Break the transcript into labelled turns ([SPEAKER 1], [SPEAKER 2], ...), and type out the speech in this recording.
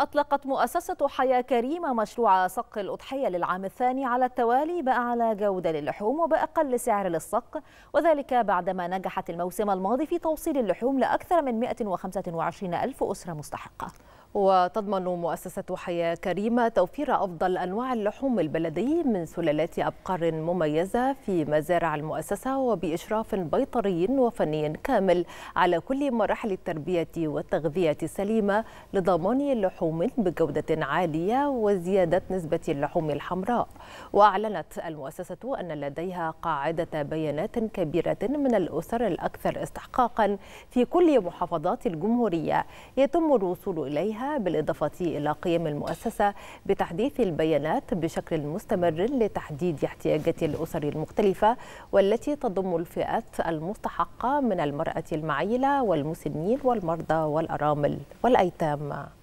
[SPEAKER 1] أطلقت مؤسسة حياة كريمة مشروع صق الأضحية للعام الثاني على التوالي بأعلى جودة للحوم وبأقل سعر للصق وذلك بعدما نجحت الموسم الماضي في توصيل اللحوم لأكثر من 125 ألف أسرة مستحقة
[SPEAKER 2] وتضمن مؤسسة حياة كريمة توفير أفضل أنواع اللحوم البلدي من سلالات أبقار مميزة في مزارع المؤسسة وبإشراف بيطري وفني كامل على كل مراحل التربية والتغذية السليمة لضمان لحوم بجودة عالية وزيادة نسبة اللحوم الحمراء وأعلنت المؤسسة أن لديها قاعدة بيانات كبيرة من الأسر الأكثر استحقاقا في كل محافظات الجمهورية يتم الوصول إليها عليها بالإضافة إلى قيم المؤسسة بتحديث البيانات بشكل مستمر لتحديد احتياجات الأسر المختلفة والتي تضم الفئات المستحقة من المرأة المعيلة والمسنين والمرضى والأرامل والأيتام